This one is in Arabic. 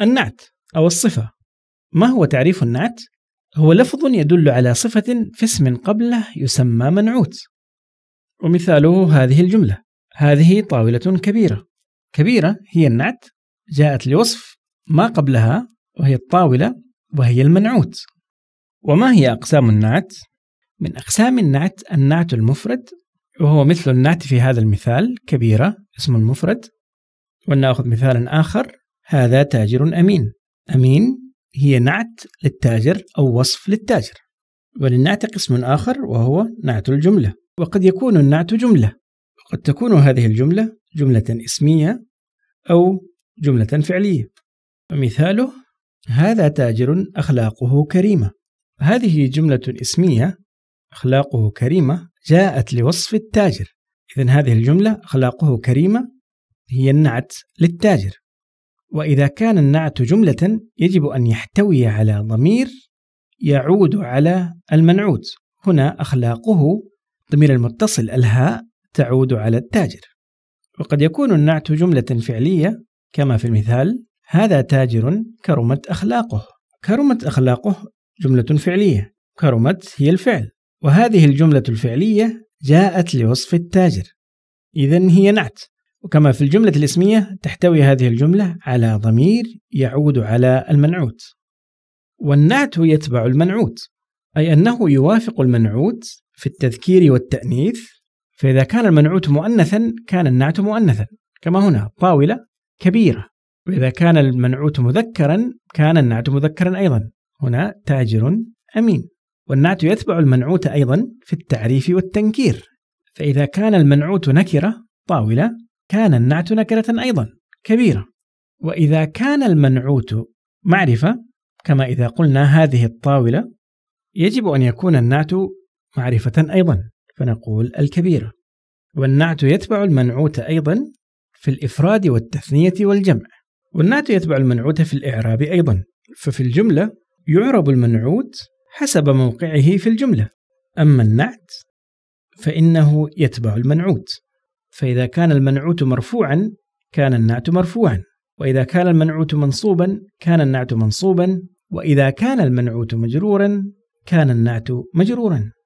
النعت أو الصفة ما هو تعريف النعت؟ هو لفظ يدل على صفة في اسم قبله يسمى منعوت ومثاله هذه الجملة هذه طاولة كبيرة كبيرة هي النعت جاءت لوصف ما قبلها وهي الطاولة وهي المنعوت وما هي أقسام النعت؟ من أقسام النعت النعت المفرد وهو مثل النعت في هذا المثال كبيرة اسم المفرد ولنأخذ مثالا آخر هذا تاجر أمين أمين هي نعت للتاجر أو وصف للتاجر وللنعت قسم آخر وهو نعت الجملة وقد يكون النعت جملة وقد تكون هذه الجملة جملة اسمية أو جملة فعلية ومثاله هذا تاجر أخلاقه كريمة هذه جملة اسمية أخلاقه كريمة جاءت لوصف التاجر إذا هذه الجملة أخلاقه كريمة هي النعت للتاجر وإذا كان النعت جملة يجب أن يحتوي على ضمير يعود على المنعوت هنا أخلاقه ضمير المتصل الهاء تعود على التاجر وقد يكون النعت جملة فعلية كما في المثال هذا تاجر كرمت أخلاقه كرمت أخلاقه جملة فعلية كرمت هي الفعل وهذه الجملة الفعلية جاءت لوصف التاجر إذا هي نعت وكما في الجملة الاسمية تحتوي هذه الجملة على ضمير يعود على المنعوت والنعت يتبع المنعوت أي أنه يوافق المنعوت في التذكير والتأنيث فإذا كان المنعوت مؤنثا كان النعت مؤنثا كما هنا طاولة كبيرة وإذا كان المنعوت مذكرا كان النعت مذكرا أيضا هنا تاجر أمين والنعت يتبع المنعوت أيضا في التعريف والتنكير فإذا كان المنعوت نكرة طاولة كان النعت نكرة أيضا كبيرة وإذا كان المنعوت معرفة كما إذا قلنا هذه الطاولة يجب أن يكون النعت معرفة أيضا فنقول الكبيرة والنعت يتبع المنعوت أيضا في الإفراد والتثنية والجمع والنعت يتبع المنعوت في الإعراب أيضا ففي الجملة يعرب المنعوت حسب موقعه في الجملة أما النعت فإنه يتبع المنعوت فإذا كان المنعوت مرفوعا كان النعت مرفوعا وإذا كان المنعوت منصوبا كان النعت منصوبا وإذا كان المنعوت مجرورا كان النعت مجرورا